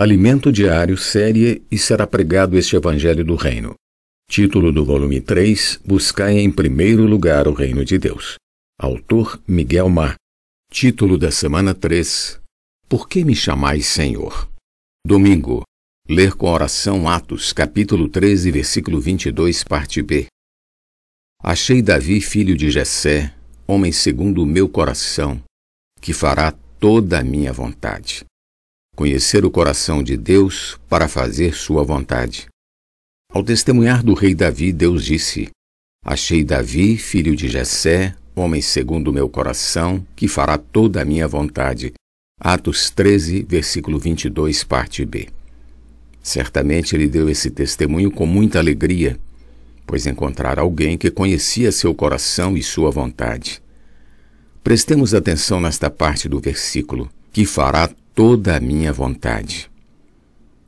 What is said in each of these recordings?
Alimento Diário, série e será pregado este Evangelho do Reino. Título do volume 3: Buscai em primeiro lugar o Reino de Deus. Autor Miguel Mar. Título da semana 3: Por que me chamais Senhor? Domingo. Ler com oração Atos, capítulo 13, versículo 22, parte B. Achei Davi, filho de Jessé, homem segundo o meu coração, que fará toda a minha vontade conhecer o coração de Deus para fazer sua vontade. Ao testemunhar do rei Davi, Deus disse: Achei Davi, filho de Jessé, homem segundo o meu coração, que fará toda a minha vontade. Atos 13, versículo 22, parte B. Certamente ele deu esse testemunho com muita alegria, pois encontrara alguém que conhecia seu coração e sua vontade. Prestemos atenção nesta parte do versículo, que fará toda a minha vontade.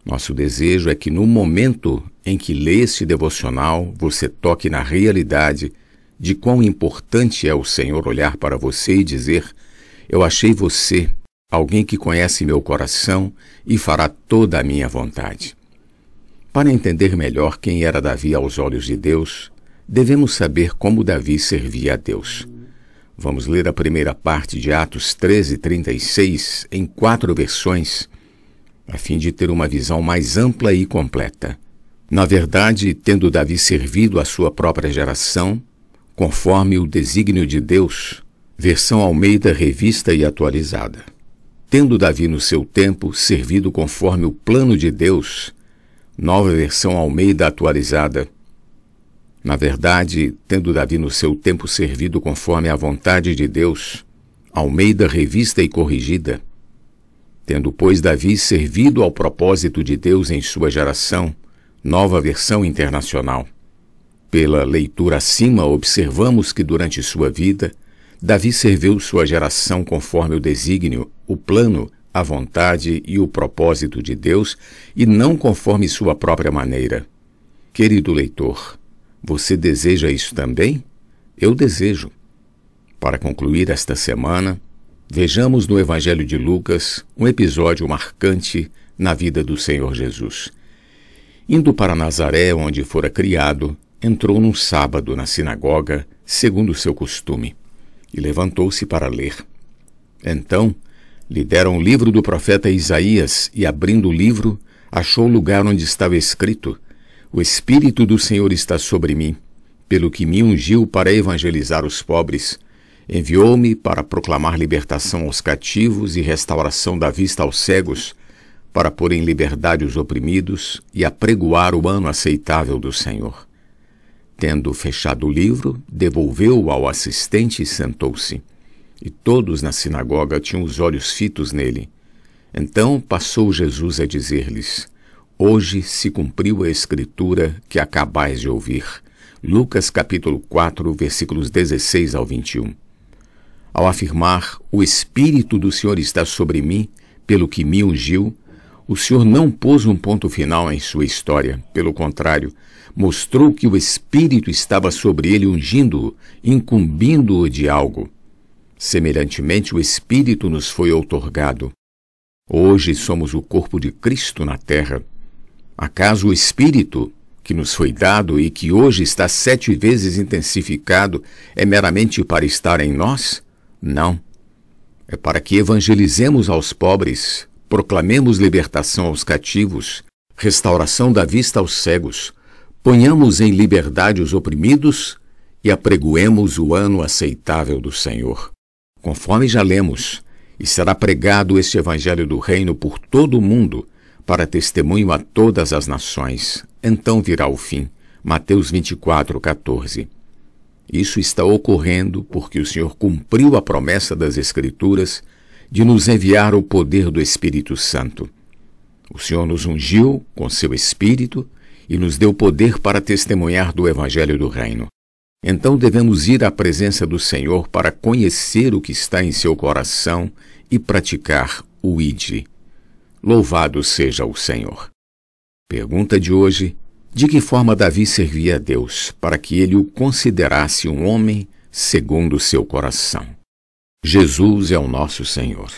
Nosso desejo é que no momento em que lê este devocional, você toque na realidade de quão importante é o Senhor olhar para você e dizer: Eu achei você, alguém que conhece meu coração e fará toda a minha vontade. Para entender melhor quem era Davi aos olhos de Deus, devemos saber como Davi servia a Deus. Vamos ler a primeira parte de Atos 13, 36 em quatro versões, a fim de ter uma visão mais ampla e completa. Na verdade, tendo Davi servido a sua própria geração, conforme o desígnio de Deus, versão Almeida revista e atualizada. Tendo Davi no seu tempo servido conforme o plano de Deus, nova versão Almeida atualizada na verdade, tendo Davi no seu tempo servido conforme a vontade de Deus, Almeida revista e corrigida, tendo, pois, Davi servido ao propósito de Deus em sua geração, nova versão internacional. Pela leitura acima, observamos que durante sua vida, Davi serveu sua geração conforme o desígnio, o plano, a vontade e o propósito de Deus, e não conforme sua própria maneira. Querido leitor, você deseja isso também? Eu desejo. Para concluir esta semana, vejamos no Evangelho de Lucas um episódio marcante na vida do Senhor Jesus. Indo para Nazaré, onde fora criado, entrou num sábado na sinagoga, segundo o seu costume, e levantou-se para ler. Então, lhe deram o livro do profeta Isaías, e abrindo o livro, achou o lugar onde estava escrito: o Espírito do Senhor está sobre mim, pelo que me ungiu para evangelizar os pobres. Enviou-me para proclamar libertação aos cativos e restauração da vista aos cegos, para pôr em liberdade os oprimidos e apregoar o ano aceitável do Senhor. Tendo fechado o livro, devolveu-o ao assistente e sentou-se. E todos na sinagoga tinham os olhos fitos nele. Então passou Jesus a dizer-lhes: Hoje se cumpriu a escritura que acabais de ouvir. Lucas capítulo 4, versículos 16 ao 21. Ao afirmar: O espírito do Senhor está sobre mim, pelo que me ungiu, o Senhor não pôs um ponto final em sua história. Pelo contrário, mostrou que o espírito estava sobre ele ungindo-o, incumbindo-o de algo. Semelhantemente, o espírito nos foi outorgado. Hoje somos o corpo de Cristo na terra. Acaso o espírito que nos foi dado e que hoje está sete vezes intensificado é meramente para estar em nós? Não. É para que evangelizemos aos pobres, proclamemos libertação aos cativos, restauração da vista aos cegos, ponhamos em liberdade os oprimidos e apregoemos o ano aceitável do Senhor. Conforme já lemos, e será pregado este Evangelho do Reino por todo o mundo, para testemunho a todas as nações. Então virá o fim. Mateus 24, 14. Isso está ocorrendo porque o Senhor cumpriu a promessa das Escrituras de nos enviar o poder do Espírito Santo. O Senhor nos ungiu com seu Espírito e nos deu poder para testemunhar do Evangelho do Reino. Então devemos ir à presença do Senhor para conhecer o que está em seu coração e praticar o Ide. Louvado seja o Senhor. Pergunta de hoje: De que forma Davi servia a Deus para que ele o considerasse um homem segundo o seu coração? Jesus é o nosso Senhor.